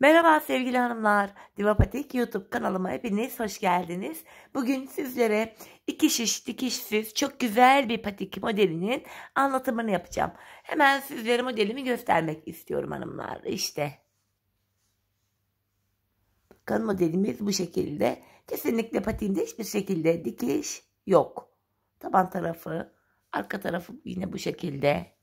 Merhaba sevgili hanımlar. Divapatik YouTube kanalıma hepiniz hoş geldiniz. Bugün sizlere iki şiş dikişsiz çok güzel bir patik modelinin anlatımını yapacağım. Hemen sizlere modelimi göstermek istiyorum hanımlar. İşte. Bakın modelimiz bu şekilde. Kesinlikle patiğinde hiçbir şekilde dikiş yok. Taban tarafı, arka tarafı yine bu şekilde.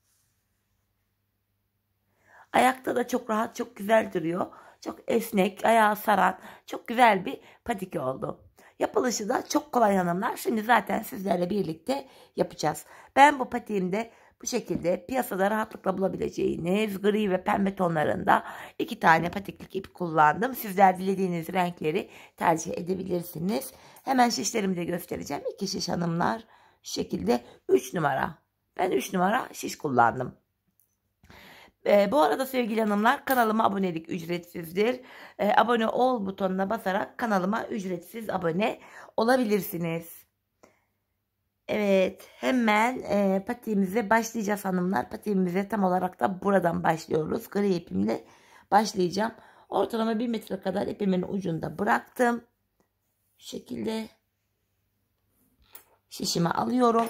Ayakta da çok rahat, çok güzel duruyor. Çok esnek, ayağı saran, çok güzel bir patike oldu. Yapılışı da çok kolay hanımlar. Şimdi zaten sizlerle birlikte yapacağız. Ben bu patiğimde bu şekilde piyasada rahatlıkla bulabileceğiniz gri ve pembe tonlarında iki tane patiklik ip kullandım. Sizler dilediğiniz renkleri tercih edebilirsiniz. Hemen şişlerimi de göstereceğim. İki şiş hanımlar şu şekilde 3 numara. Ben 3 numara şiş kullandım. E, bu arada sevgili hanımlar kanalıma abonelik ücretsizdir. E, abone ol butonuna basarak kanalıma ücretsiz abone olabilirsiniz. Evet hemen e, patiğimize başlayacağız hanımlar. Patiğimize tam olarak da buradan başlıyoruz. Gri ipimle başlayacağım. Ortalama 1 metre kadar ipimin ucunda bıraktım. Şu şekilde şişime alıyorum.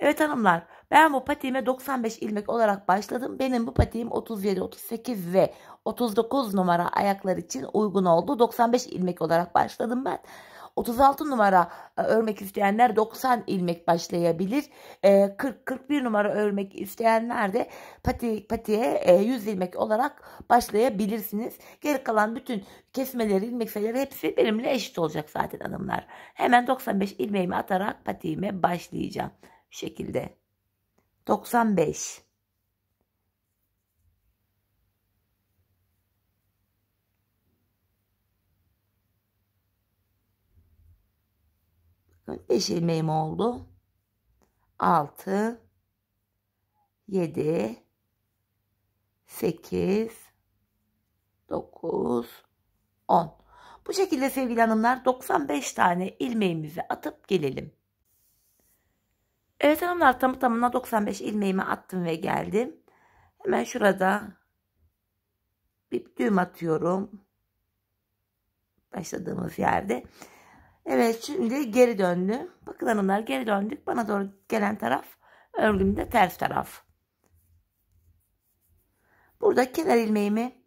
Evet hanımlar ben bu patiğime 95 ilmek olarak başladım. Benim bu patiğim 37, 38 ve 39 numara ayaklar için uygun oldu. 95 ilmek olarak başladım ben. 36 numara e, örmek isteyenler 90 ilmek başlayabilir. 40-41 e, numara örmek isteyenler de pati, patiğe 100 e, ilmek olarak başlayabilirsiniz. Geri kalan bütün kesmeleri, ilmek sayıları hepsi benimle eşit olacak zaten hanımlar. Hemen 95 ilmeğimi atarak patiğime başlayacağım. Bu şekilde. 95 5 ilmeğim oldu. 6 7 8 9 10 Bu şekilde sevgili hanımlar 95 tane ilmeğimizi atıp gelelim. Evet hanımlar tam tamına 95 ilmeğimi attım ve geldim. Hemen şurada bir düğüm atıyorum. Başladığımız yerde. Evet şimdi geri döndü. Bakın hanımlar geri döndük. Bana doğru gelen taraf örgümde ters taraf. Burada kenar ilmeğimi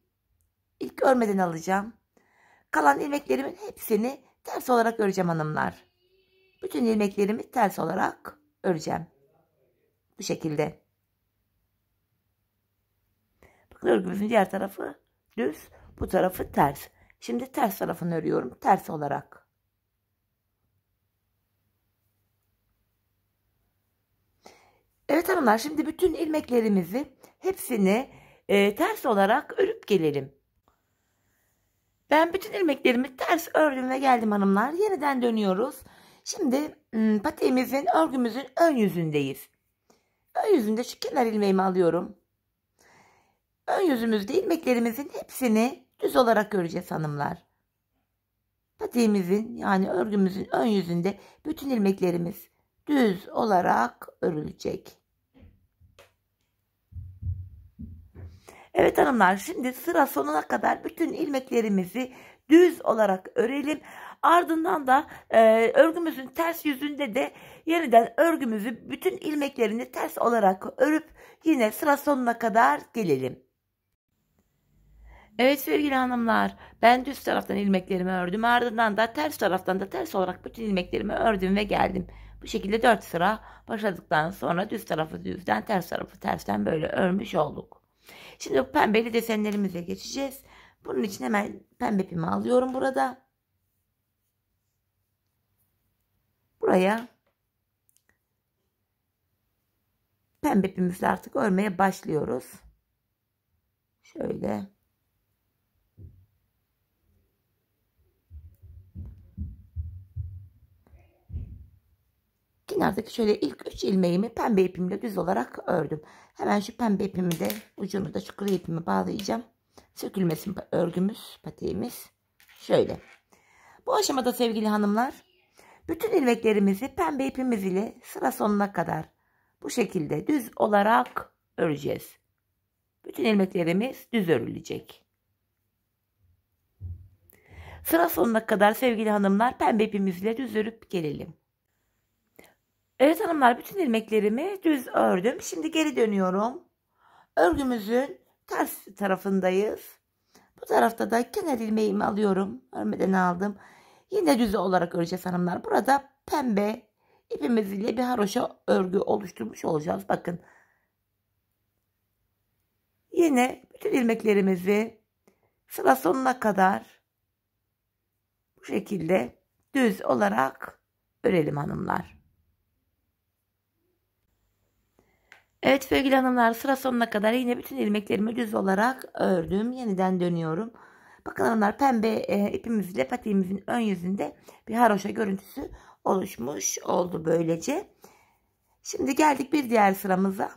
ilk örmeden alacağım. Kalan ilmeklerimin hepsini ters olarak öreceğim hanımlar. Bütün ilmeklerimi ters olarak öreceğim. Bu şekilde. Bakın örgümüzün diğer tarafı düz. Bu tarafı ters. Şimdi ters tarafını örüyorum. Ters olarak. Evet hanımlar şimdi bütün ilmeklerimizi hepsini e, ters olarak örüp gelelim. Ben bütün ilmeklerimi ters ördüm ve geldim hanımlar. Yeniden dönüyoruz. Şimdi patiğimizin örgümüzün ön yüzündeyiz. Ön yüzünde şu kenar ilmeğimi alıyorum. Ön yüzümüzde ilmeklerimizin hepsini düz olarak göreceğiz hanımlar. Patiğimizin yani örgümüzün ön yüzünde bütün ilmeklerimiz düz olarak örülecek. Evet hanımlar şimdi sıra sonuna kadar bütün ilmeklerimizi düz olarak örelim. Ardından da e, örgümüzün ters yüzünde de yeniden örgümüzü bütün ilmeklerini ters olarak örüp yine sıra sonuna kadar gelelim. Evet sevgili hanımlar ben düz taraftan ilmeklerimi ördüm ardından da ters taraftan da ters olarak bütün ilmeklerimi ördüm ve geldim. Bu şekilde 4 sıra başladıktan sonra düz tarafı düzden ters tarafı tersten böyle örmüş olduk. Şimdi pembeli desenlerimize geçeceğiz. Bunun için hemen pembe pimi alıyorum burada. Buraya pembe pimüfle artık örmeye başlıyoruz. Şöyle. Kenardaki şöyle ilk 3 ilmeğimi pembe ipimle düz olarak ördüm. Hemen şu pembe ipimi de ucunu da şu gri ipimi bağlayacağım. Sökülmesin örgümüz, patiğimiz. Şöyle. Bu aşamada sevgili hanımlar bütün ilmeklerimizi pembe ipimiz ile sıra sonuna kadar bu şekilde düz olarak öreceğiz. Bütün ilmeklerimiz düz örülecek. Sıra sonuna kadar sevgili hanımlar pembe ipimizle düz örüp gelelim. Evet hanımlar bütün ilmeklerimi düz ördüm. Şimdi geri dönüyorum. Örgümüzün ters tarafındayız. Bu tarafta da kenar ilmeğimi alıyorum. Örmeden aldım. Yine düz olarak öreceğiz hanımlar. Burada pembe ipimiz ile bir haroşa örgü oluşturmuş olacağız. Bakın. Yine bütün ilmeklerimizi sıra sonuna kadar bu şekilde düz olarak örelim hanımlar. Evet sevgili hanımlar sıra sonuna kadar yine bütün ilmeklerimi düz olarak ördüm. Yeniden dönüyorum. Bakın onlar pembe e, ipimizle patiğimizin ön yüzünde bir haroşa görüntüsü oluşmuş oldu böylece. Şimdi geldik bir diğer sıramıza.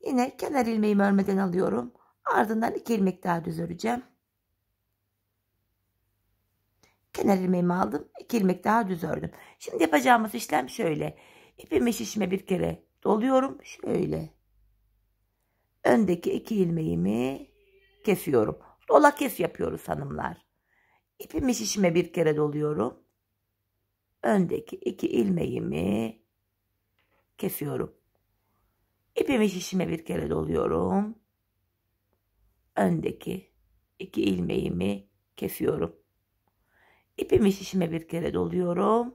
Yine kenar ilmeğimi örmeden alıyorum. Ardından iki ilmek daha düz öreceğim. Kenar ilmeğimi aldım. iki ilmek daha düz ördüm. Şimdi yapacağımız işlem şöyle. İpimi şişme bir kere doluyorum. Şöyle. Öndeki iki ilmeğimi kesiyorum. Dola kes yapıyoruz hanımlar. İpimi şişime bir kere doluyorum. Öndeki iki ilmeğimi kesiyorum. İpimi şişime bir kere doluyorum. Öndeki iki ilmeğimi kesiyorum. İpimi şişime bir kere doluyorum.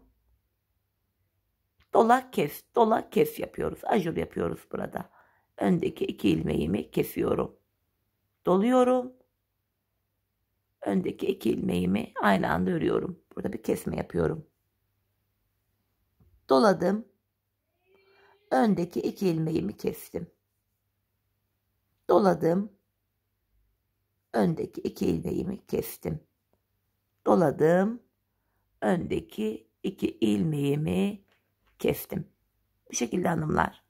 Dolak kes, dolak kes yapıyoruz. Ajur yapıyoruz burada. Öndeki iki ilmeğimi kesiyorum. Doluyorum öndeki iki ilmeğimi aynı anda örüyorum. Burada bir kesme yapıyorum. Doladım. Öndeki iki ilmeğimi kestim. Doladım. Öndeki iki ilmeğimi kestim. Doladım. Öndeki iki ilmeğimi kestim. Bu şekilde hanımlar.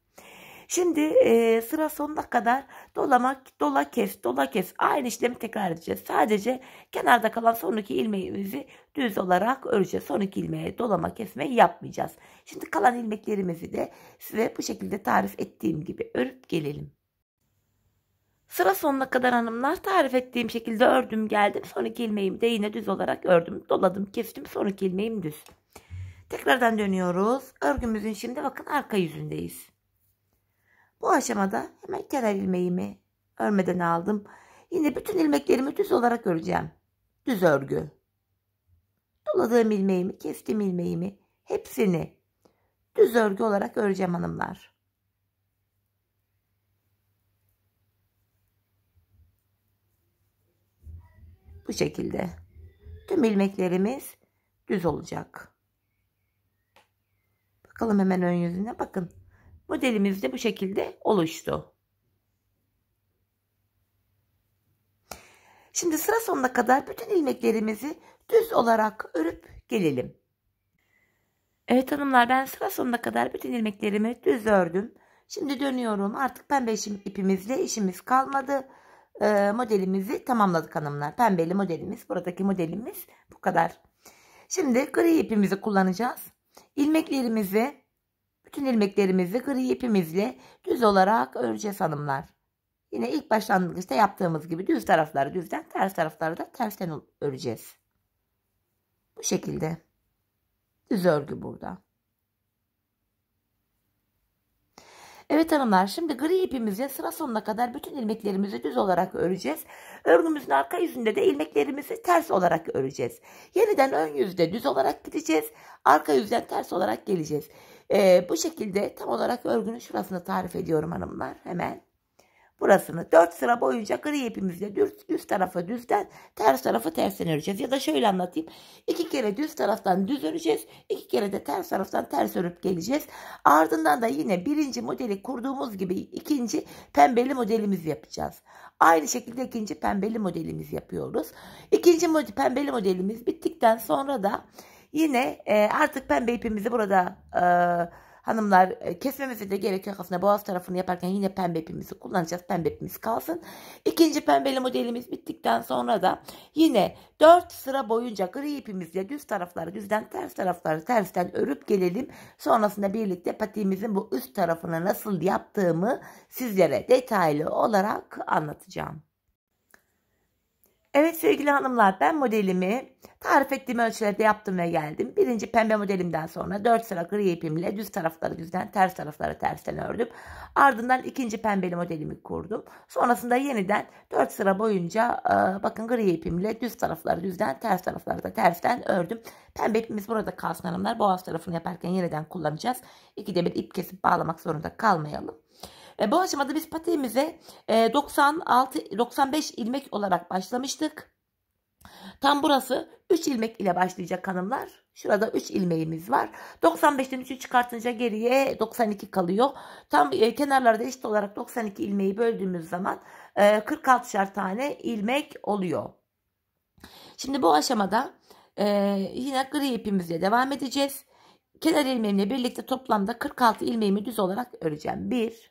Şimdi e, sıra sonuna kadar dolamak, dola kes, dola kes. Aynı işlemi tekrar edeceğiz. Sadece kenarda kalan sonraki ilmeğimizi düz olarak öreceğiz. Son iki ilmeğe dolama kesme yapmayacağız. Şimdi kalan ilmeklerimizi de size bu şekilde tarif ettiğim gibi örüp gelelim. Sıra sonuna kadar hanımlar tarif ettiğim şekilde ördüm geldim. Sonraki iki ilmeğimi de yine düz olarak ördüm. Doladım kestim. Sonraki ilmeğim düz. Tekrardan dönüyoruz. Örgümüzün şimdi bakın arka yüzündeyiz. Bu aşamada hemen kenar ilmeğimi örmeden aldım. Yine bütün ilmeklerimi düz olarak öreceğim. Düz örgü. Doladığım ilmeğimi, kestiğim ilmeğimi hepsini düz örgü olarak öreceğim hanımlar. Bu şekilde. Tüm ilmeklerimiz düz olacak. Bakalım hemen ön yüzüne bakın. Modelimiz de bu şekilde oluştu. Şimdi sıra sonuna kadar bütün ilmeklerimizi düz olarak örüp gelelim. Evet hanımlar ben sıra sonuna kadar bütün ilmeklerimi düz ördüm. Şimdi dönüyorum. Artık pembe ipimizle işimiz kalmadı. Ee, modelimizi tamamladık hanımlar. Pembeli modelimiz, buradaki modelimiz bu kadar. Şimdi gri ipimizi kullanacağız. İlmeklerimizi bütün ilmeklerimizi gri ipimizle düz olarak öreceğiz hanımlar. Yine ilk başlangıçta yaptığımız gibi düz tarafları düzden, ters tarafları da tersten öreceğiz. Bu şekilde. Düz örgü burada. Evet hanımlar şimdi gri ipimizin sıra sonuna kadar bütün ilmeklerimizi düz olarak öreceğiz. Örgümüzün arka yüzünde de ilmeklerimizi ters olarak öreceğiz. Yeniden ön yüzde düz olarak gideceğiz. Arka yüzden ters olarak geleceğiz. Ee, bu şekilde tam olarak örgünün şurasını tarif ediyorum hanımlar. Hemen. Burasını 4 sıra boyunca gri ipimizle düz, üst tarafı düzden ters tarafı tersten öreceğiz. Ya da şöyle anlatayım. 2 kere düz taraftan düz öreceğiz. 2 kere de ters taraftan ters örüp geleceğiz. Ardından da yine birinci modeli kurduğumuz gibi ikinci pembeli modelimizi yapacağız. Aynı şekilde ikinci pembeli modelimizi yapıyoruz. İkinci mod pembeli modelimiz bittikten sonra da yine e, artık pembe ipimizi burada e, Hanımlar e, kesmemize de gerekiyor Aslında boğaz tarafını yaparken yine pembe ipimizi kullanacağız. Pembe ipimiz kalsın. ikinci pembeli modelimiz bittikten sonra da yine 4 sıra boyunca gri ipimizle düz tarafları düzden ters tarafları tersten örüp gelelim. Sonrasında birlikte patiğimizin bu üst tarafını nasıl yaptığımı sizlere detaylı olarak anlatacağım. Evet sevgili hanımlar ben modelimi tarif ettiğim ölçülerde yaptım ve geldim. Birinci pembe modelimden sonra 4 sıra gri ipimle düz tarafları düzden ters tarafları tersten ördüm. Ardından ikinci pembeli modelimi kurdum. Sonrasında yeniden 4 sıra boyunca e, bakın gri ipimle düz tarafları düzden ters tarafları da tersten ördüm. Pembe ipimiz burada kalsın hanımlar. Boğaz tarafını yaparken yeniden kullanacağız. İkide bir ip kesip bağlamak zorunda kalmayalım. E, bu aşamada biz patiğimize e, 96 95 ilmek olarak başlamıştık. Tam burası 3 ilmek ile başlayacak hanımlar. Şurada 3 ilmeğimiz var. 95'ten 3'ü çıkartınca geriye 92 kalıyor. Tam e, kenarlarda eşit olarak 92 ilmeği böldüğümüz zaman e, 46'şer tane ilmek oluyor. Şimdi bu aşamada e, yine gri ipimizle devam edeceğiz. Kenar ilmeğimle birlikte toplamda 46 ilmeğimi düz olarak öreceğim. 1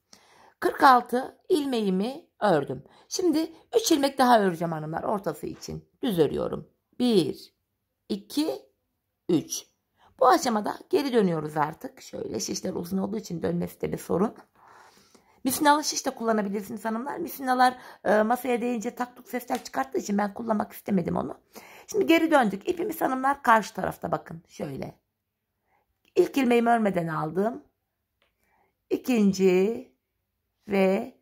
46 ilmeğimi ördüm. Şimdi 3 ilmek daha öreceğim hanımlar ortası için. Düz örüyorum. 1, 2, 3. Bu aşamada geri dönüyoruz artık. Şöyle şişler uzun olduğu için dönmesi de bir sorun. Misinalı şiş de kullanabilirsiniz hanımlar. Misinalar e, masaya değince taktuk sesler çıkarttığı için ben kullanmak istemedim onu. Şimdi geri döndük. İpimiz hanımlar karşı tarafta bakın. Şöyle. İlk ilmeğimi örmeden aldım. İkinci, ve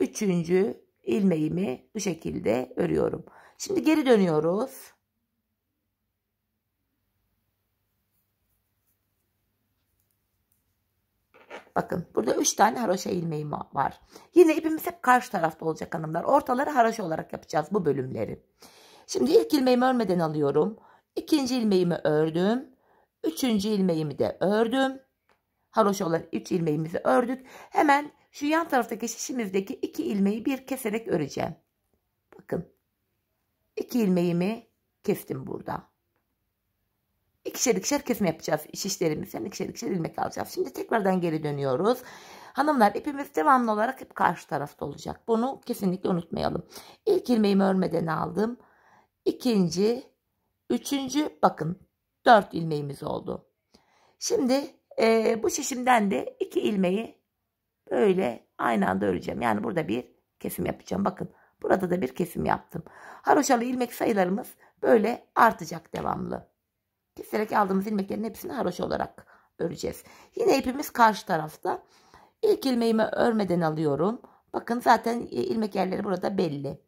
üçüncü ilmeğimi bu şekilde örüyorum. Şimdi geri dönüyoruz. Bakın burada 3 tane haroşa ilmeğim var. Yine ipimiz hep karşı tarafta olacak hanımlar. Ortaları haroşa olarak yapacağız bu bölümleri. Şimdi ilk ilmeğimi örmeden alıyorum. İkinci ilmeğimi ördüm. Üçüncü ilmeğimi de ördüm. Haroşa olan 3 ilmeğimizi ördük. Hemen şu yan taraftaki şişimizdeki iki ilmeği bir keserek öreceğim. Bakın. iki ilmeğimi kestim burada. İkişer ikişer kesme yapacağız şişlerimizden ikişer ikişer ilmek alacağız. Şimdi tekrardan geri dönüyoruz. Hanımlar ipimiz devamlı olarak hep karşı tarafta olacak. Bunu kesinlikle unutmayalım. İlk ilmeğimi örmeden aldım. İkinci, üçüncü bakın dört ilmeğimiz oldu. Şimdi e, bu şişimden de iki ilmeği Böyle aynı anda öreceğim. Yani burada bir kesim yapacağım. Bakın burada da bir kesim yaptım. Haroşalı ilmek sayılarımız böyle artacak devamlı. Keserek aldığımız ilmeklerin hepsini haroş olarak öreceğiz. Yine ipimiz karşı tarafta. İlk ilmeğimi örmeden alıyorum. Bakın zaten ilmek yerleri burada belli.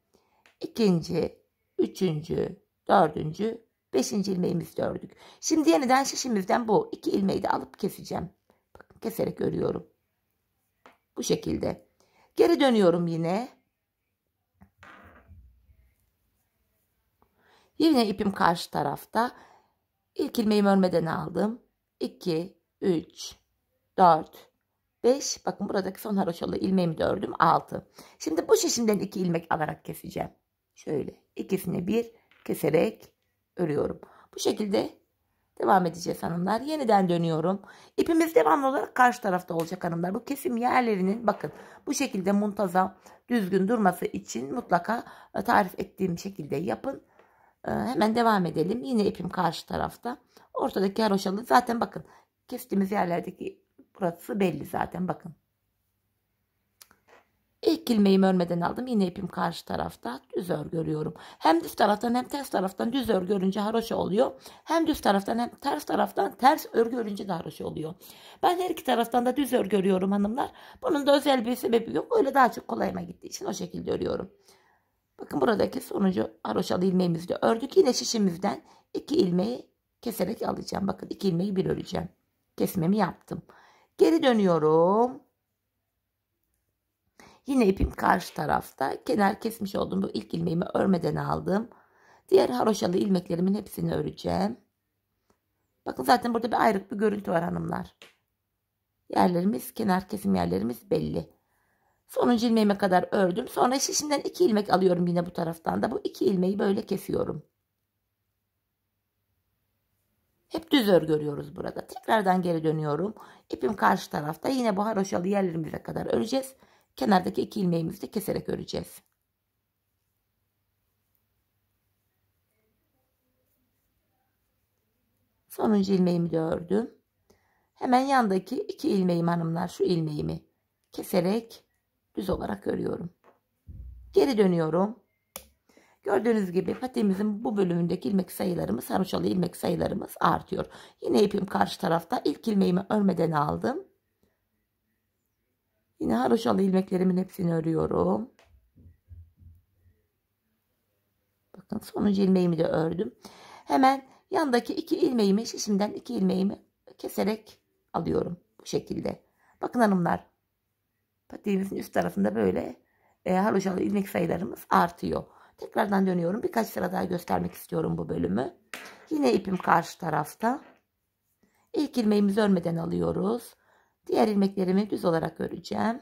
İkinci, üçüncü, dördüncü, beşinci ilmeğimizi ördük. Şimdi yeniden şişimizden bu iki ilmeği de alıp keseceğim. Bakın keserek örüyorum. Bu şekilde. Geri dönüyorum yine. Yine ipim karşı tarafta. İlk ilmeğimi örmeden aldım. 2, 3, 4, 5. Bakın buradaki son haroşalı ilmeğimi de ördüm. 6. Şimdi bu şişimden 2 ilmek alarak keseceğim. Şöyle ikisini bir keserek örüyorum. Bu şekilde Devam edeceğiz hanımlar. Yeniden dönüyorum. İpimiz devamlı olarak karşı tarafta olacak hanımlar. Bu kesim yerlerinin bakın bu şekilde muntazam düzgün durması için mutlaka e, tarif ettiğim şekilde yapın. E, hemen devam edelim. Yine ipim karşı tarafta. Ortadaki haroşalı zaten bakın kestiğimiz yerlerdeki burası belli zaten bakın. İlk ilmeğimi örmeden aldım. Yine ipim karşı tarafta düz örgü örüyorum. Hem düz taraftan hem ters taraftan düz örgü örünce haroşa oluyor. Hem düz taraftan hem ters taraftan ters örgü örünce de haroşa oluyor. Ben her iki taraftan da düz örgü örüyorum hanımlar. Bunun da özel bir sebebi yok. Öyle daha çok kolayıma gittiği için o şekilde örüyorum. Bakın buradaki sonucu haroşalı ilmeğimizle ördük. Yine şişimizden iki ilmeği keserek alacağım. Bakın iki ilmeği bir öreceğim. Kesmemi yaptım. Geri dönüyorum. Yine ipim karşı tarafta. Kenar kesmiş olduğum bu ilk ilmeğimi örmeden aldım. Diğer haroşalı ilmeklerimin hepsini öreceğim. Bakın zaten burada bir ayrık bir görüntü var hanımlar. Yerlerimiz, kenar kesim yerlerimiz belli. Sonuncu ilmeğime kadar ördüm. Sonra şişimden iki ilmek alıyorum yine bu taraftan da. Bu iki ilmeği böyle kesiyorum. Hep düz ör görüyoruz burada. Tekrardan geri dönüyorum. İpim karşı tarafta. Yine bu haroşalı yerlerimize kadar öreceğiz. Kenardaki iki ilmeğimizi de keserek öreceğiz. Sonuncu ilmeğimi de ördüm. Hemen yandaki iki ilmeğim hanımlar şu ilmeğimi keserek düz olarak örüyorum. Geri dönüyorum. Gördüğünüz gibi patiğimizin bu bölümündeki ilmek sayılarımız, sarıçalı ilmek sayılarımız artıyor. Yine ipim karşı tarafta. ilk ilmeğimi örmeden aldım. Yine haroşalı ilmeklerimin hepsini örüyorum. Bakın sonuncu ilmeğimi de ördüm. Hemen yandaki iki ilmeğimi şişimden iki ilmeğimi keserek alıyorum. Bu şekilde. Bakın hanımlar. Patiğimizin üst tarafında böyle e, haroşalı ilmek sayılarımız artıyor. Tekrardan dönüyorum. Birkaç sıra daha göstermek istiyorum bu bölümü. Yine ipim karşı tarafta. İlk ilmeğimizi örmeden alıyoruz. Diğer ilmeklerimi düz olarak öreceğim.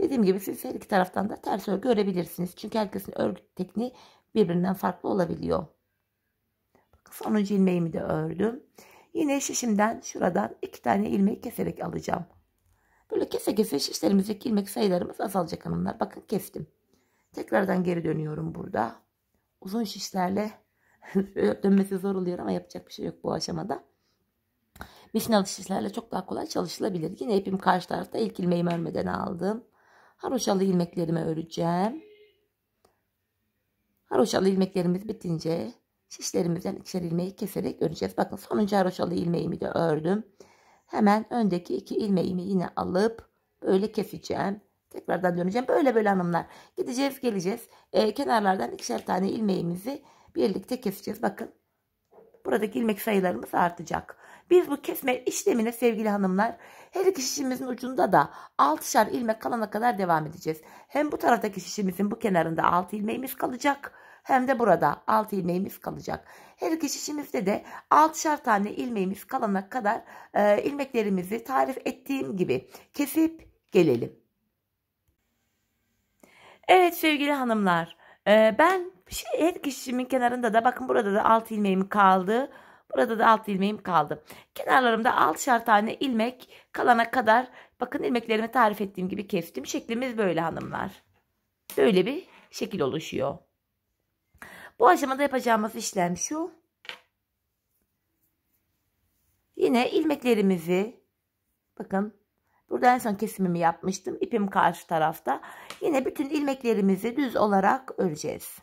Dediğim gibi siz her iki taraftan da ters örgü örebilirsiniz. Çünkü herkesin örgü tekniği birbirinden farklı olabiliyor. Bakın sonuncu ilmeğimi de ördüm. Yine şişimden şuradan iki tane ilmek keserek alacağım. Böyle kese kese şişlerimizdeki ilmek sayılarımız azalacak hanımlar. Bakın kestim. Tekrardan geri dönüyorum burada. Uzun şişlerle dönmesi zor oluyor ama yapacak bir şey yok bu aşamada. Vişnalı şişlerle çok daha kolay çalışılabilir. Yine ipim karşı tarafta ilk ilmeğimi örmeden aldım. Haroşalı ilmeklerimi öreceğim. Haroşalı ilmeklerimiz bitince şişlerimizden ikişer ilmeği keserek öreceğiz. Bakın sonuncu haroşalı ilmeğimi de ördüm. Hemen öndeki iki ilmeğimi yine alıp böyle keseceğim. Tekrardan döneceğim. Böyle böyle hanımlar. Gideceğiz geleceğiz. Ee, kenarlardan ikişer tane ilmeğimizi birlikte keseceğiz. Bakın buradaki ilmek sayılarımız artacak. Biz bu kesme işlemine sevgili hanımlar her iki şişimizin ucunda da 6'şar ilmek kalana kadar devam edeceğiz. Hem bu taraftaki şişimizin bu kenarında 6 ilmeğimiz kalacak hem de burada 6 ilmeğimiz kalacak. Her iki şişimizde de 6'şar tane ilmeğimiz kalana kadar e, ilmeklerimizi tarif ettiğim gibi kesip gelelim. Evet sevgili hanımlar e, ben şey, her iki şişimin kenarında da bakın burada da 6 ilmeğim kaldı. Burada da alt ilmeğim kaldı. Kenarlarımda altışar tane ilmek kalana kadar bakın ilmeklerimi tarif ettiğim gibi kestim. Şeklimiz böyle hanımlar. Böyle bir şekil oluşuyor. Bu aşamada yapacağımız işlem şu. Yine ilmeklerimizi bakın burada en son kesimimi yapmıştım. İpim karşı tarafta. Yine bütün ilmeklerimizi düz olarak öreceğiz.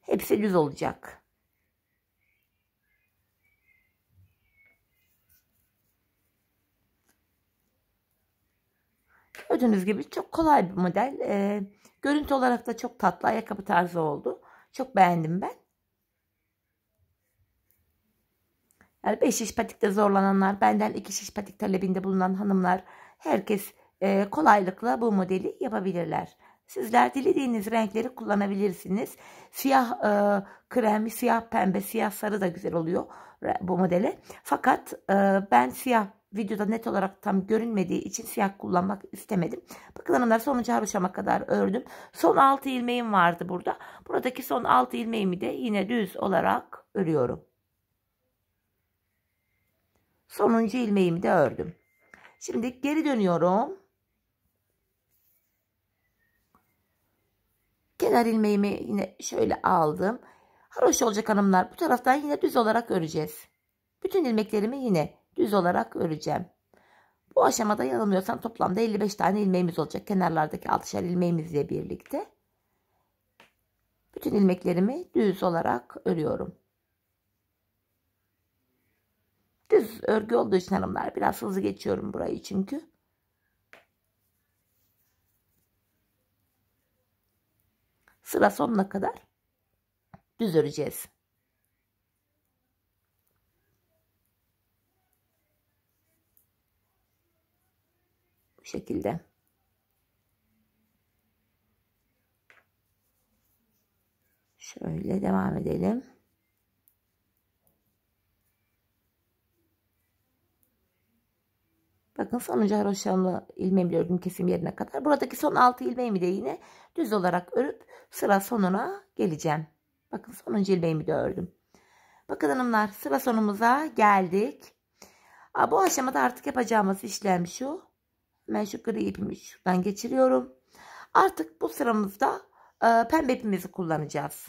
Hepsi düz olacak. Gördüğünüz gibi çok kolay bir model. E, görüntü olarak da çok tatlı ayakkabı tarzı oldu. Çok beğendim ben. Yani 5 şiş patikte zorlananlar, benden 2 şiş patik talebinde bulunan hanımlar, herkes e, kolaylıkla bu modeli yapabilirler. Sizler dilediğiniz renkleri kullanabilirsiniz. Siyah e, kremi, siyah pembe, siyah sarı da güzel oluyor bu modele. Fakat e, ben siyah videoda net olarak tam görünmediği için siyah kullanmak istemedim. Bakın hanımlar sonuncu haroşama kadar ördüm. Son 6 ilmeğim vardı burada. Buradaki son 6 ilmeğimi de yine düz olarak örüyorum. Sonuncu ilmeğimi de ördüm. Şimdi geri dönüyorum. Kenar ilmeğimi yine şöyle aldım. Haroş olacak hanımlar. Bu taraftan yine düz olarak öreceğiz. Bütün ilmeklerimi yine düz olarak öreceğim. Bu aşamada yanılmıyorsam toplamda 55 tane ilmeğimiz olacak. Kenarlardaki 6'şer ilmeğimizle birlikte. Bütün ilmeklerimi düz olarak örüyorum. Düz örgü olduğu için hanımlar biraz hızlı geçiyorum burayı çünkü. Sıra sonuna kadar düz öreceğiz. şekilde. Şöyle devam edelim. Bakın sonuncu haroşamla ilmeğimle ördüm kesim yerine kadar. Buradaki son 6 ilmeğimi de yine düz olarak örüp sıra sonuna geleceğim. Bakın sonuncu ilmeğimi de ördüm. Bakın hanımlar sıra sonumuza geldik. Bu aşamada artık yapacağımız işlem şu. Hemen şu gri ipimi şuradan geçiriyorum. Artık bu sıramızda e, pembe ipimizi kullanacağız.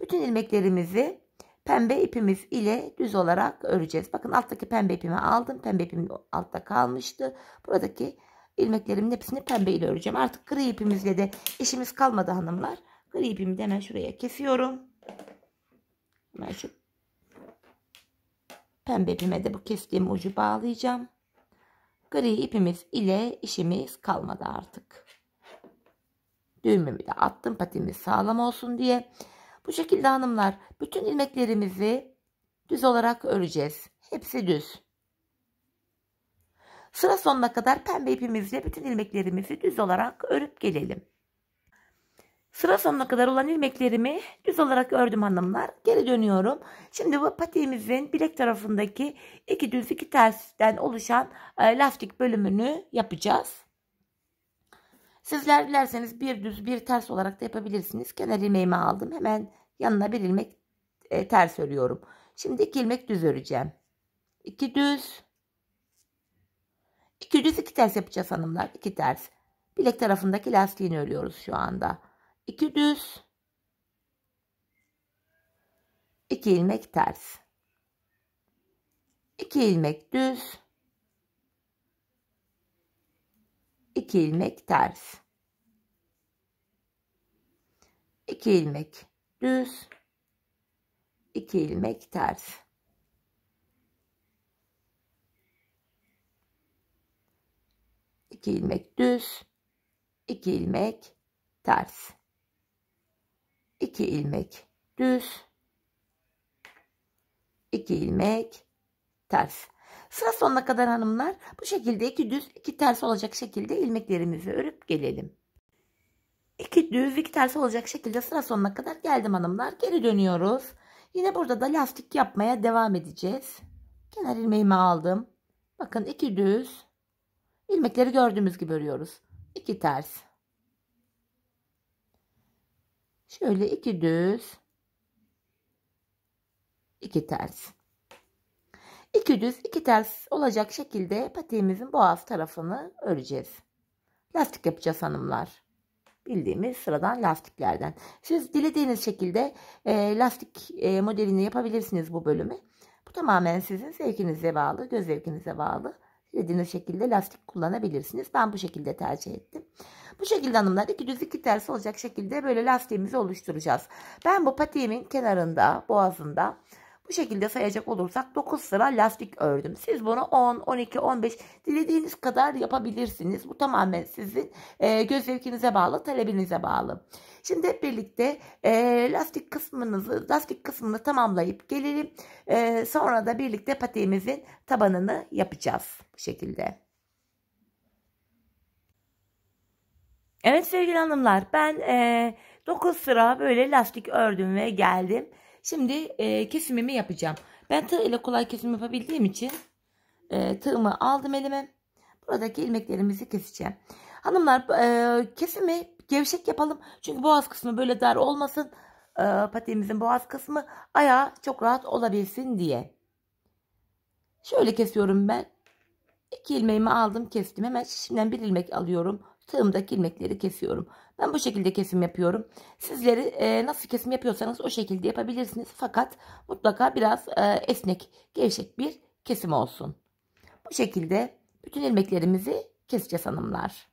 Bütün ilmeklerimizi pembe ipimiz ile düz olarak öreceğiz. Bakın alttaki pembe ipimi aldım. Pembe ipim altta kalmıştı. Buradaki ilmeklerimin hepsini pembe ile öreceğim. Artık gri ipimizle de işimiz kalmadı hanımlar. Gri ipimi de hemen şuraya kesiyorum. Hemen şu pembe ipime de bu kestiğim ucu bağlayacağım. Gri ipimiz ile işimiz kalmadı artık. Düğümümü de attım patimiz sağlam olsun diye. Bu şekilde hanımlar bütün ilmeklerimizi düz olarak öreceğiz. Hepsi düz. Sıra sonuna kadar pembe ipimizle bütün ilmeklerimizi düz olarak örüp gelelim. Sıra sonuna kadar olan ilmeklerimi düz olarak ördüm hanımlar. Geri dönüyorum. Şimdi bu patiğimizin bilek tarafındaki iki düz iki tersten oluşan e, lastik bölümünü yapacağız. Sizler dilerseniz bir düz bir ters olarak da yapabilirsiniz. Kenar ilmeğimi aldım. Hemen yanına bir ilmek e, ters örüyorum. Şimdi iki ilmek düz öreceğim. İki düz. İki düz iki ters yapacağız hanımlar. İki ters. Bilek tarafındaki lastiğini örüyoruz şu anda. 2 düz 2 ilmek ters 2 ilmek düz 2 ilmek ters 2 ilmek düz 2 ilmek ters iki ilmek düz iki ilmek ters 2 ilmek düz 2 ilmek ters sıra sonuna kadar hanımlar bu şekilde 2 düz 2 ters olacak şekilde ilmeklerimizi örüp gelelim 2 düz 2 ters olacak şekilde sıra sonuna kadar geldim hanımlar geri dönüyoruz yine burada da lastik yapmaya devam edeceğiz kenar ilmeğimi aldım bakın 2 düz ilmekleri gördüğümüz gibi örüyoruz 2 ters Şöyle iki düz, iki ters. iki düz, iki ters olacak şekilde patiğimizin boğaz tarafını öreceğiz. Lastik yapacağız hanımlar. Bildiğimiz sıradan lastiklerden. Siz dilediğiniz şekilde e, lastik e, modelini yapabilirsiniz bu bölümü. Bu tamamen sizin zevkinize bağlı, göz zevkinize bağlı dilediğiniz şekilde lastik kullanabilirsiniz. Ben bu şekilde tercih ettim. Bu şekilde hanımlar iki düz iki ters olacak şekilde böyle lastiğimizi oluşturacağız. Ben bu patiğimin kenarında boğazında bu şekilde sayacak olursak 9 sıra lastik ördüm. Siz bunu 10, 12, 15 dilediğiniz kadar yapabilirsiniz. Bu tamamen sizin e, göz zevkinize bağlı, talebinize bağlı. Şimdi hep birlikte e, lastik kısmınızı, lastik kısmını tamamlayıp gelelim. E, sonra da birlikte patiğimizin tabanını yapacağız bu şekilde. Evet sevgili hanımlar ben e, 9 sıra böyle lastik ördüm ve geldim. Şimdi e, kesimimi yapacağım. Ben tığ ile kolay kesim yapabildiğim için e, tığımı aldım elime. Buradaki ilmeklerimizi keseceğim. Hanımlar e, kesimi gevşek yapalım. Çünkü boğaz kısmı böyle dar olmasın. E, patiğimizin boğaz kısmı ayağı çok rahat olabilsin diye. Şöyle kesiyorum ben. İki ilmeğimi aldım kestim. Hemen şimdiden bir ilmek alıyorum tığımdaki ilmekleri kesiyorum. Ben bu şekilde kesim yapıyorum. Sizleri e, nasıl kesim yapıyorsanız o şekilde yapabilirsiniz. Fakat mutlaka biraz e, esnek, gevşek bir kesim olsun. Bu şekilde bütün ilmeklerimizi keseceğiz hanımlar.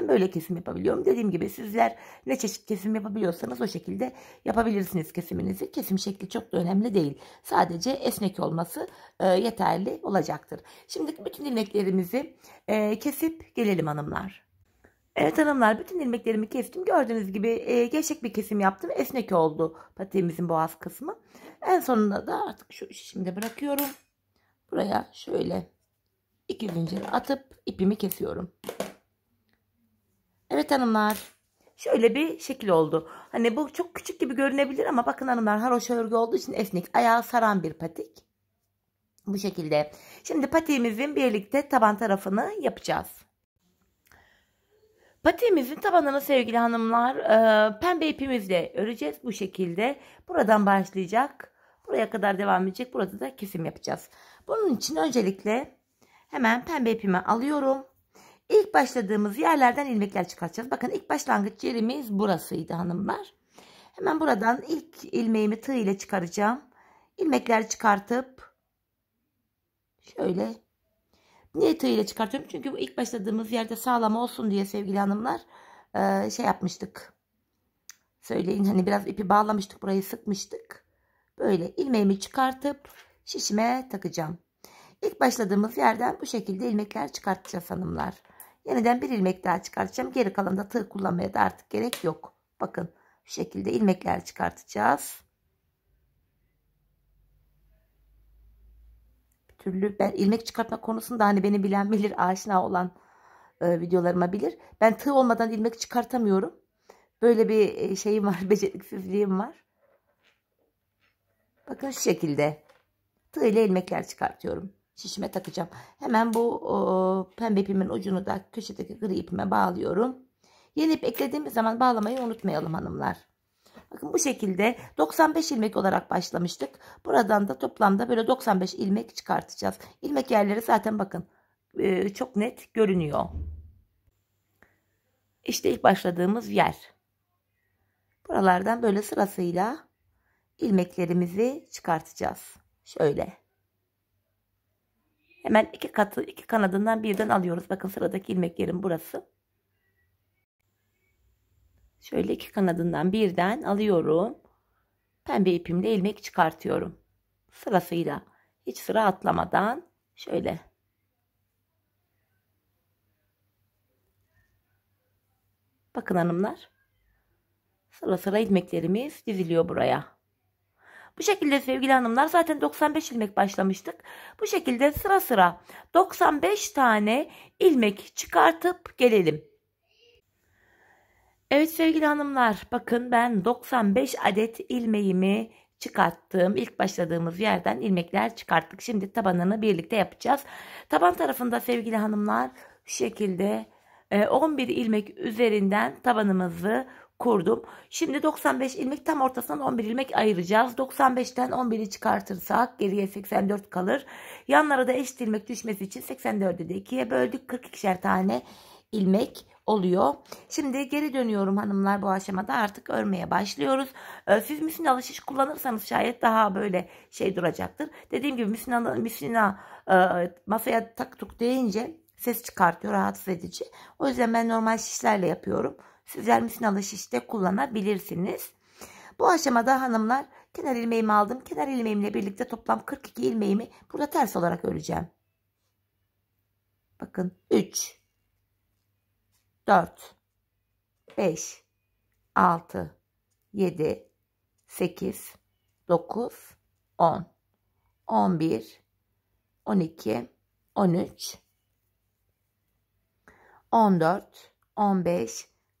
Ben böyle kesim yapabiliyorum. Dediğim gibi sizler ne çeşit kesim yapabiliyorsanız o şekilde yapabilirsiniz kesiminizi. Kesim şekli çok da önemli değil. Sadece esnek olması e, yeterli olacaktır. Şimdi bütün ilmeklerimizi e, kesip gelelim hanımlar. Evet hanımlar bütün ilmeklerimi kestim. Gördüğünüz gibi e, gevşek bir kesim yaptım. Esnek oldu patiğimizin boğaz kısmı. En sonunda da artık şu şimdi bırakıyorum. Buraya şöyle iki zincir atıp ipimi kesiyorum. Evet hanımlar. Şöyle bir şekil oldu. Hani bu çok küçük gibi görünebilir ama bakın hanımlar haroşa örgü olduğu için esnek ayağı saran bir patik. Bu şekilde. Şimdi patiğimizin birlikte taban tarafını yapacağız. Patiğimizin tabanını sevgili hanımlar e, pembe ipimizle öreceğiz bu şekilde. Buradan başlayacak. Buraya kadar devam edecek. Burada da kesim yapacağız. Bunun için öncelikle hemen pembe ipimi alıyorum. İlk başladığımız yerlerden ilmekler çıkartacağız. Bakın ilk başlangıç yerimiz burasıydı hanımlar. Hemen buradan ilk ilmeğimi tığ ile çıkaracağım. İlmekleri çıkartıp şöyle niye tığ ile çıkartıyorum? Çünkü bu ilk başladığımız yerde sağlam olsun diye sevgili hanımlar e, şey yapmıştık. Söyleyin hani biraz ipi bağlamıştık burayı sıkmıştık. Böyle ilmeğimi çıkartıp şişime takacağım. İlk başladığımız yerden bu şekilde ilmekler çıkartacağız hanımlar. Yeniden bir ilmek daha çıkartacağım. Geri kalan da tığ kullanmaya da artık gerek yok. Bakın bu şekilde ilmekler çıkartacağız. Bir türlü ben ilmek çıkartma konusunda hani beni bilen bilir aşina olan e, videolarıma bilir. Ben tığ olmadan ilmek çıkartamıyorum. Böyle bir e, şeyim var beceriksizliğim var. Bakın şu şekilde tığ ile ilmekler çıkartıyorum şişime takacağım. Hemen bu o, pembe ipimin ucunu da köşedeki gri ipime bağlıyorum. Yeni ip eklediğimiz zaman bağlamayı unutmayalım hanımlar. Bakın bu şekilde 95 ilmek olarak başlamıştık. Buradan da toplamda böyle 95 ilmek çıkartacağız. İlmek yerleri zaten bakın e, çok net görünüyor. İşte ilk başladığımız yer. Buralardan böyle sırasıyla ilmeklerimizi çıkartacağız. Şöyle. Hemen iki katı iki kanadından birden alıyoruz. Bakın sıradaki ilmek yerim burası. Şöyle iki kanadından birden alıyorum. Pembe ipimle ilmek çıkartıyorum. Sırasıyla hiç sıra atlamadan şöyle Bakın hanımlar. Sıra sıra ilmeklerimiz diziliyor buraya. Bu şekilde sevgili hanımlar zaten 95 ilmek başlamıştık. Bu şekilde sıra sıra 95 tane ilmek çıkartıp gelelim. Evet sevgili hanımlar bakın ben 95 adet ilmeğimi çıkarttım ilk başladığımız yerden ilmekler çıkarttık. Şimdi tabanını birlikte yapacağız. Taban tarafında sevgili hanımlar şu şekilde 11 e, ilmek üzerinden tabanımızı kurdum. Şimdi 95 ilmek tam ortasından 11 ilmek ayıracağız. 95'ten 11'i çıkartırsak geriye 84 kalır. Yanlara da eşit ilmek düşmesi için 84'ü de 2'ye böldük. 42'şer tane ilmek oluyor. Şimdi geri dönüyorum hanımlar bu aşamada artık örmeye başlıyoruz. Ee, siz müsina alışış kullanırsanız şayet daha böyle şey duracaktır. Dediğim gibi müsina, müsina e, masaya tak tuk deyince ses çıkartıyor rahatsız edici. O yüzden ben normal şişlerle yapıyorum. Sizler misinalı işte kullanabilirsiniz. Bu aşamada hanımlar kenar ilmeğimi aldım. Kenar ilmeğimle birlikte toplam 42 ilmeğimi burada ters olarak öreceğim. Bakın 3 4 5 6 7 8 9 10 11 12 13 14 15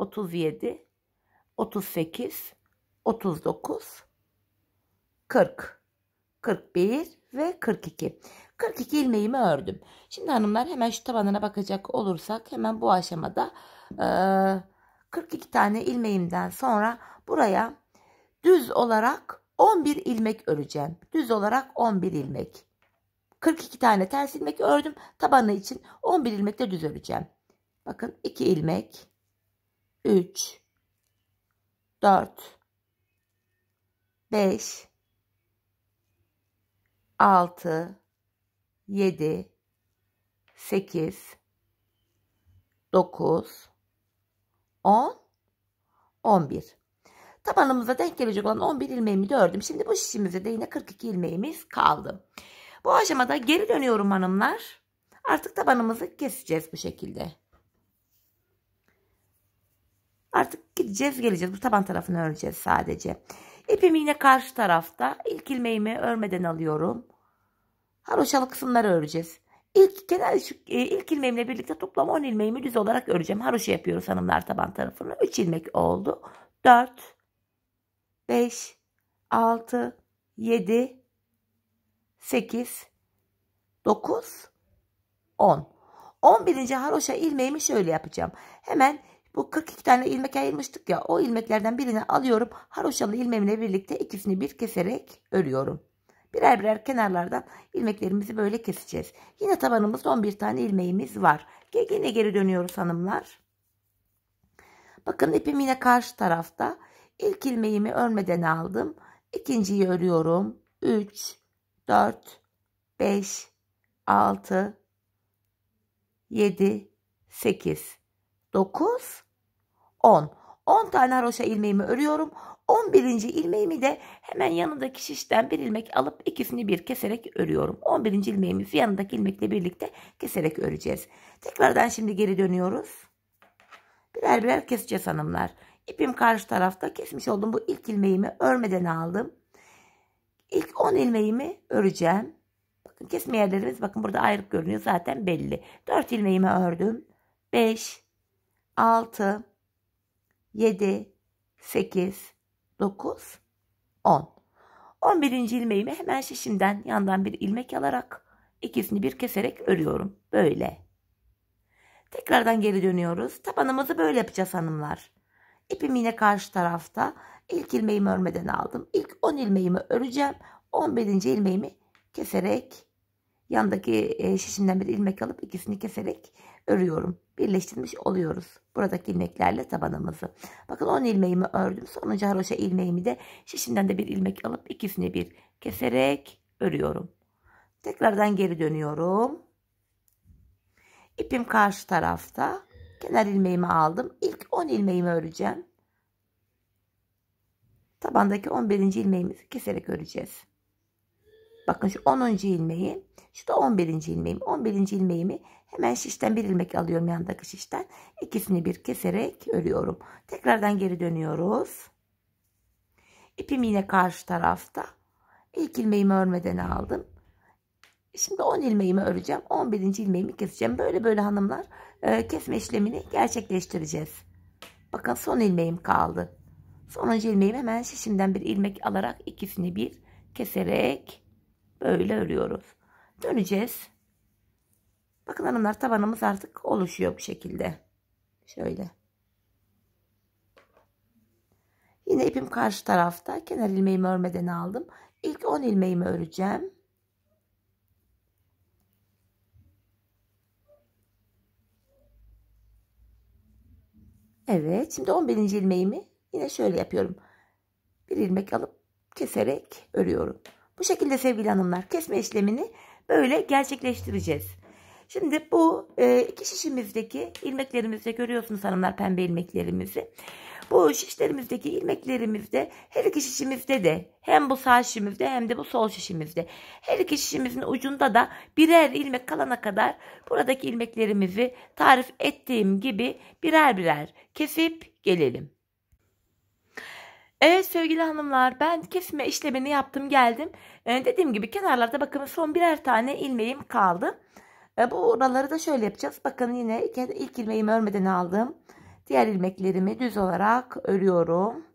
37, 38, 39, 40, 41 ve 42. 42 ilmeğimi ördüm. Şimdi hanımlar hemen şu tabanına bakacak olursak hemen bu aşamada e, 42 tane ilmeğimden sonra buraya düz olarak 11 ilmek öreceğim. Düz olarak 11 ilmek. 42 tane ters ilmek ördüm. Tabanı için 11 ilmek de düz öreceğim. Bakın 2 ilmek 3 4 5 6 7 8 9 10 11 tabanımıza denk gelecek olan 11 ilmeğimi de ördüm. Şimdi bu şişimize de yine 42 ilmeğimiz kaldı. Bu aşamada geri dönüyorum hanımlar. Artık tabanımızı keseceğiz bu şekilde. Artık gideceğiz geleceğiz. Bu taban tarafını öreceğiz sadece. İpimi yine karşı tarafta. İlk ilmeğimi örmeden alıyorum. Haroşalı kısımları öreceğiz. İlk kenar e, ilk ilmeğimle birlikte toplam 10 ilmeğimi düz olarak öreceğim. Haroşa yapıyoruz hanımlar taban tarafını. 3 ilmek oldu. 4 5 6 7 8 9 10 11. haroşa ilmeğimi şöyle yapacağım. Hemen bu 42 tane ilmek ayırmıştık ya o ilmeklerden birini alıyorum. Haroşalı ilmeğimle birlikte ikisini bir keserek örüyorum. Birer birer kenarlardan ilmeklerimizi böyle keseceğiz. Yine tabanımız 11 tane ilmeğimiz var. Yine geri dönüyoruz hanımlar. Bakın ipim yine karşı tarafta. İlk ilmeğimi örmeden aldım. İkinciyi örüyorum. 3, 4, 5, 6, 7, 8. 9, 10. 10 tane haroşa ilmeğimi örüyorum. 11. ilmeğimi de hemen yanındaki şişten bir ilmek alıp ikisini bir keserek örüyorum. 11. ilmeğimizi yanındaki ilmekle birlikte keserek öreceğiz. Tekrardan şimdi geri dönüyoruz. Birer birer keseceğiz hanımlar. İpim karşı tarafta kesmiş olduğum bu ilk ilmeğimi örmeden aldım. İlk 10 ilmeğimi öreceğim. Bakın kesme yerlerimiz bakın burada ayrık görünüyor zaten belli. 4 ilmeğimi ördüm. 5 6, 7, 8, 9, 10. 11. ilmeğimi hemen şişimden yandan bir ilmek alarak ikisini bir keserek örüyorum. Böyle. Tekrardan geri dönüyoruz. Tabanımızı böyle yapacağız hanımlar. İpim yine karşı tarafta. ilk ilmeğimi örmeden aldım. İlk 10 ilmeğimi öreceğim. 11. ilmeğimi keserek yandaki e, şişimden bir ilmek alıp ikisini keserek örüyorum. Birleştirmiş oluyoruz buradaki ilmeklerle tabanımızı. Bakın 10 ilmeğimi ördüm. Sonuncu haroşa ilmeğimi de şişimden de bir ilmek alıp ikisini bir keserek örüyorum. Tekrardan geri dönüyorum. İpim karşı tarafta. Kenar ilmeğimi aldım. İlk 10 ilmeğimi öreceğim. Tabandaki 11. ilmeğimizi keserek öreceğiz. Bakın şu 10. ilmeği. Şu da 11. ilmeğim. 11. ilmeğimi hemen şişten bir ilmek alıyorum yandaki şişten. İkisini bir keserek örüyorum. Tekrardan geri dönüyoruz. İpim yine karşı tarafta. İlk ilmeğimi örmeden aldım. Şimdi 10 ilmeğimi öreceğim. 11. ilmeğimi keseceğim. Böyle böyle hanımlar e, kesme işlemini gerçekleştireceğiz. Bakın son ilmeğim kaldı. Sonuncu ilmeğimi hemen şişimden bir ilmek alarak ikisini bir keserek Böyle örüyoruz. Döneceğiz. Bakın hanımlar tabanımız artık oluşuyor bu şekilde. Şöyle. Yine ipim karşı tarafta. Kenar ilmeğimi örmeden aldım. İlk 10 ilmeğimi öreceğim. Evet. Şimdi 11. ilmeğimi yine şöyle yapıyorum. Bir ilmek alıp keserek örüyorum. Bu şekilde sevgili hanımlar kesme işlemini böyle gerçekleştireceğiz. Şimdi bu e, iki şişimizdeki ilmeklerimizde görüyorsunuz hanımlar pembe ilmeklerimizi. Bu şişlerimizdeki ilmeklerimizde her iki şişimizde de hem bu sağ şişimizde hem de bu sol şişimizde her iki şişimizin ucunda da birer ilmek kalana kadar buradaki ilmeklerimizi tarif ettiğim gibi birer birer kesip gelelim. Evet sevgili hanımlar ben kesme işlemini yaptım geldim. Ee, dediğim gibi kenarlarda bakın son birer tane ilmeğim kaldı. Ee, bu oraları da şöyle yapacağız. Bakın yine ilk, ilmeğimi örmeden aldım. Diğer ilmeklerimi düz olarak örüyorum.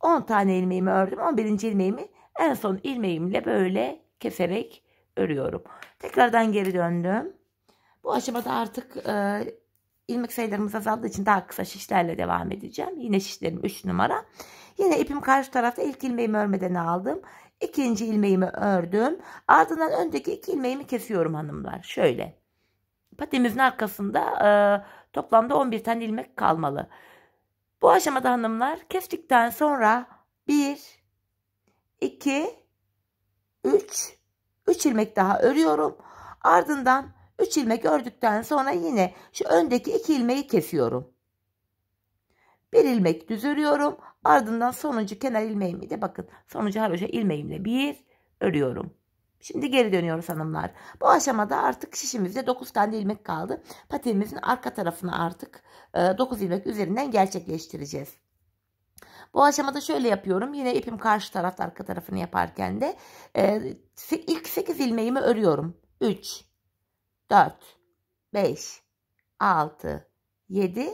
10 tane ilmeğimi ördüm. 11. ilmeğimi en son ilmeğimle böyle keserek örüyorum. Tekrardan geri döndüm. Bu aşamada artık e, ilmek sayılarımız azaldığı için daha kısa şişlerle devam edeceğim. Yine şişlerim 3 numara. Yine ipim karşı tarafta ilk ilmeğimi örmeden aldım. İkinci ilmeğimi ördüm. Ardından öndeki iki ilmeğimi kesiyorum hanımlar. Şöyle. Patemizin arkasında e, toplamda 11 tane ilmek kalmalı. Bu aşamada hanımlar kestikten sonra 1, 2, 3, 3 ilmek daha örüyorum. Ardından 3 ilmek ördükten sonra yine şu öndeki 2 ilmeği kesiyorum. 1 ilmek düz örüyorum. Ardından sonuncu kenar ilmeğimi de bakın sonuncu haroşa ilmeğimle 1 örüyorum. Şimdi geri dönüyoruz hanımlar. Bu aşamada artık şişimizde 9 tane ilmek kaldı. Patiğimizin arka tarafını artık 9 e, ilmek üzerinden gerçekleştireceğiz. Bu aşamada şöyle yapıyorum. Yine ipim karşı tarafta arka tarafını yaparken de e, ilk 8 ilmeğimi örüyorum. 3 4, 5, 6, 7,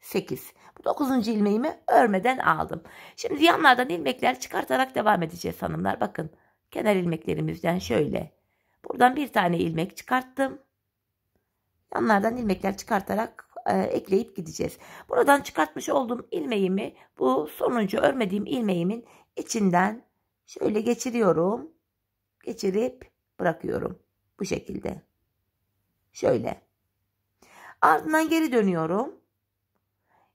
8. Bu 9. ilmeğimi örmeden aldım. Şimdi yanlardan ilmekler çıkartarak devam edeceğiz hanımlar. Bakın kenar ilmeklerimizden şöyle. Buradan bir tane ilmek çıkarttım. Yanlardan ilmekler çıkartarak e, ekleyip gideceğiz. Buradan çıkartmış olduğum ilmeğimi bu sonuncu örmediğim ilmeğimin içinden şöyle geçiriyorum. Geçirip bırakıyorum. Bu şekilde. Şöyle. Ardından geri dönüyorum.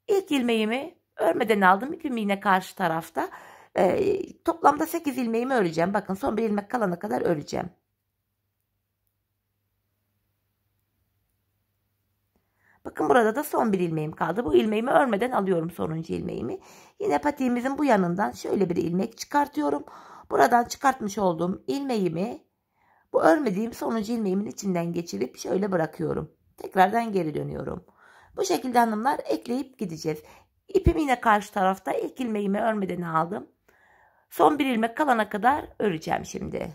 İlk ilmeğimi örmeden aldım. İpim yine karşı tarafta. Ee, toplamda 8 ilmeğimi öreceğim. Bakın son bir ilmek kalana kadar öreceğim. Bakın burada da son bir ilmeğim kaldı. Bu ilmeğimi örmeden alıyorum sonuncu ilmeğimi. Yine patiğimizin bu yanından şöyle bir ilmek çıkartıyorum. Buradan çıkartmış olduğum ilmeğimi bu örmediğim sonuncu ilmeğimin içinden geçirip şöyle bırakıyorum. Tekrardan geri dönüyorum. Bu şekilde hanımlar ekleyip gideceğiz. İpimi yine karşı tarafta ilk ilmeğimi örmeden aldım. Son bir ilmek kalana kadar öreceğim şimdi.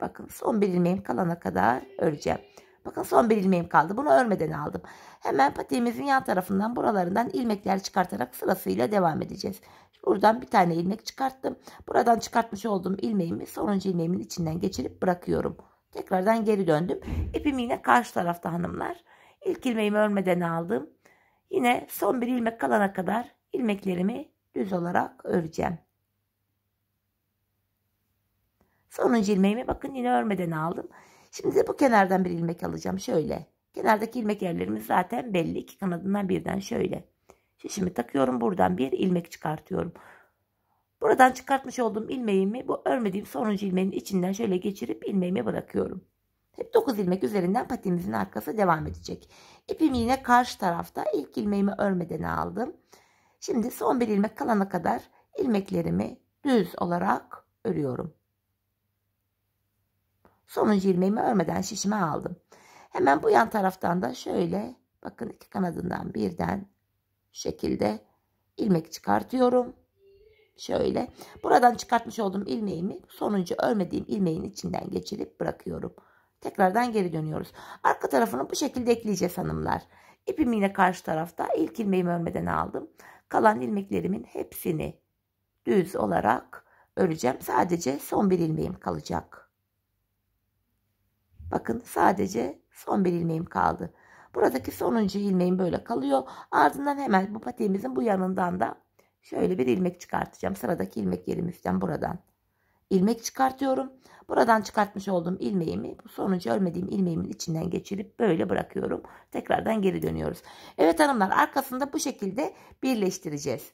Bakın son bir ilmeğim kalana kadar öreceğim. Bakın son bir ilmeğim kaldı. Bunu örmeden aldım. Hemen patiğimizin yan tarafından buralarından ilmekler çıkartarak sırasıyla devam edeceğiz. Buradan bir tane ilmek çıkarttım. Buradan çıkartmış olduğum ilmeğimi sonuncu ilmeğimin içinden geçirip bırakıyorum. Tekrardan geri döndüm. İpim yine karşı tarafta hanımlar. İlk ilmeğimi örmeden aldım. Yine son bir ilmek kalana kadar ilmeklerimi düz olarak öreceğim. Sonuncu ilmeğimi bakın yine örmeden aldım. Şimdi de bu kenardan bir ilmek alacağım. Şöyle. Kenardaki ilmek yerlerimiz zaten belli. İki kanadından birden şöyle. Şişimi takıyorum. Buradan bir ilmek çıkartıyorum. Buradan çıkartmış olduğum ilmeğimi bu örmediğim sonuncu ilmeğin içinden şöyle geçirip ilmeğimi bırakıyorum. Hep 9 ilmek üzerinden patimizin arkası devam edecek. İpimi yine karşı tarafta ilk ilmeğimi örmeden aldım. Şimdi son bir ilmek kalana kadar ilmeklerimi düz olarak örüyorum. Sonuncu ilmeğimi örmeden şişime aldım. Hemen bu yan taraftan da şöyle bakın iki kanadından birden şekilde ilmek çıkartıyorum. Şöyle buradan çıkartmış olduğum ilmeğimi sonuncu örmediğim ilmeğin içinden geçirip bırakıyorum. Tekrardan geri dönüyoruz. Arka tarafını bu şekilde ekleyeceğiz hanımlar. İpimi yine karşı tarafta ilk ilmeğimi örmeden aldım. Kalan ilmeklerimin hepsini düz olarak öreceğim. Sadece son bir ilmeğim kalacak. Bakın sadece Son bir ilmeğim kaldı. Buradaki sonuncu ilmeğim böyle kalıyor. Ardından hemen bu patiğimizin bu yanından da şöyle bir ilmek çıkartacağım. Sıradaki ilmek yerimizden buradan. ilmek çıkartıyorum. Buradan çıkartmış olduğum ilmeğimi bu sonuncu örmediğim ilmeğimin içinden geçirip böyle bırakıyorum. Tekrardan geri dönüyoruz. Evet hanımlar arkasında bu şekilde birleştireceğiz.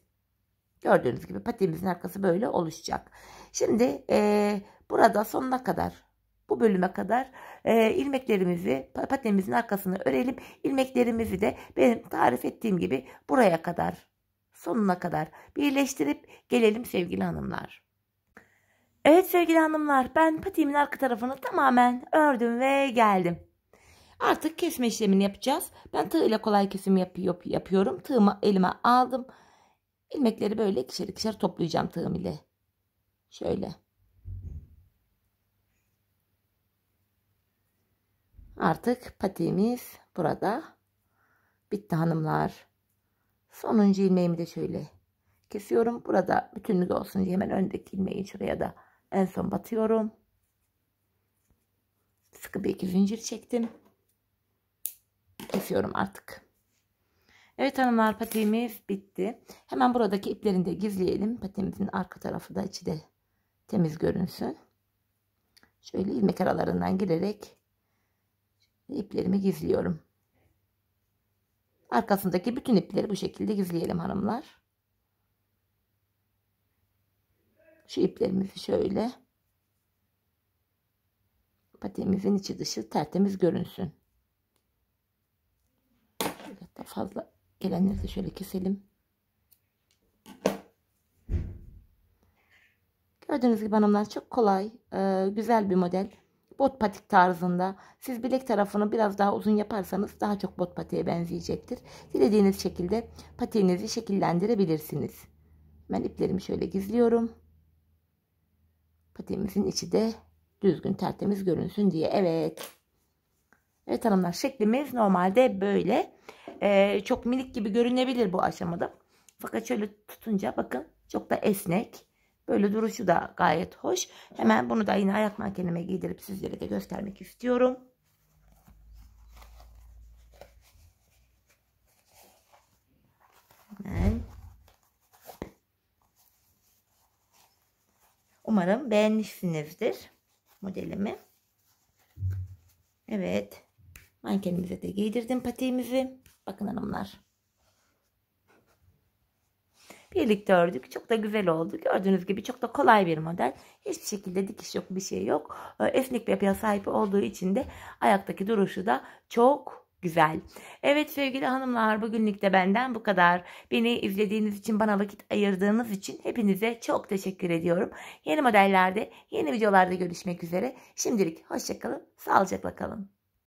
Gördüğünüz gibi patiğimizin arkası böyle oluşacak. Şimdi e, burada sonuna kadar bu bölüme kadar e, ilmeklerimizi patenimizin arkasını örelim. ilmeklerimizi de benim tarif ettiğim gibi buraya kadar sonuna kadar birleştirip gelelim sevgili hanımlar. Evet sevgili hanımlar ben patiğimin arka tarafını tamamen ördüm ve geldim. Artık kesme işlemini yapacağız. Ben tığ ile kolay kesim yapıyor, yapıyorum. Tığımı elime aldım. İlmekleri böyle ikişer ikişer toplayacağım tığım ile. Şöyle. Artık patiğimiz burada. Bitti hanımlar. Sonuncu ilmeğimi de şöyle kesiyorum. Burada bütünlük olsun diye hemen öndeki ilmeği şuraya da en son batıyorum. Sıkı bir iki zincir çektim. Kesiyorum artık. Evet hanımlar patiğimiz bitti. Hemen buradaki iplerini de gizleyelim. Patiğimizin arka tarafı da içi de temiz görünsün. Şöyle ilmek aralarından girerek iplerimi gizliyorum. Arkasındaki bütün ipleri bu şekilde gizleyelim hanımlar. Şu iplerimizi şöyle patiğimizin içi dışı tertemiz görünsün. Şöyle fazla gelenleri şöyle keselim. Gördüğünüz gibi hanımlar çok kolay, e, güzel bir model bot patik tarzında. Siz bilek tarafını biraz daha uzun yaparsanız daha çok bot patiğe benzeyecektir. Dilediğiniz şekilde patiğinizi şekillendirebilirsiniz. Ben iplerimi şöyle gizliyorum. Patiğimizin içi de düzgün tertemiz görünsün diye. Evet. Evet hanımlar şeklimiz normalde böyle. Ee, çok minik gibi görünebilir bu aşamada. Fakat şöyle tutunca bakın çok da esnek. Böyle duruşu da gayet hoş. Hemen bunu da yine ayak mankenime giydirip sizlere de göstermek istiyorum. Hemen. Umarım beğenmişsinizdir modelimi. Evet. Mankenimize de giydirdim patiğimizi. Bakın hanımlar. Birlikte ördük. Çok da güzel oldu. Gördüğünüz gibi çok da kolay bir model. Hiçbir şekilde dikiş yok, bir şey yok. Ee, esnek bir yapıya sahip olduğu için de ayaktaki duruşu da çok güzel. Evet sevgili hanımlar bugünlük de benden bu kadar. Beni izlediğiniz için bana vakit ayırdığınız için hepinize çok teşekkür ediyorum. Yeni modellerde yeni videolarda görüşmek üzere. Şimdilik hoşçakalın sağlıcakla kalın.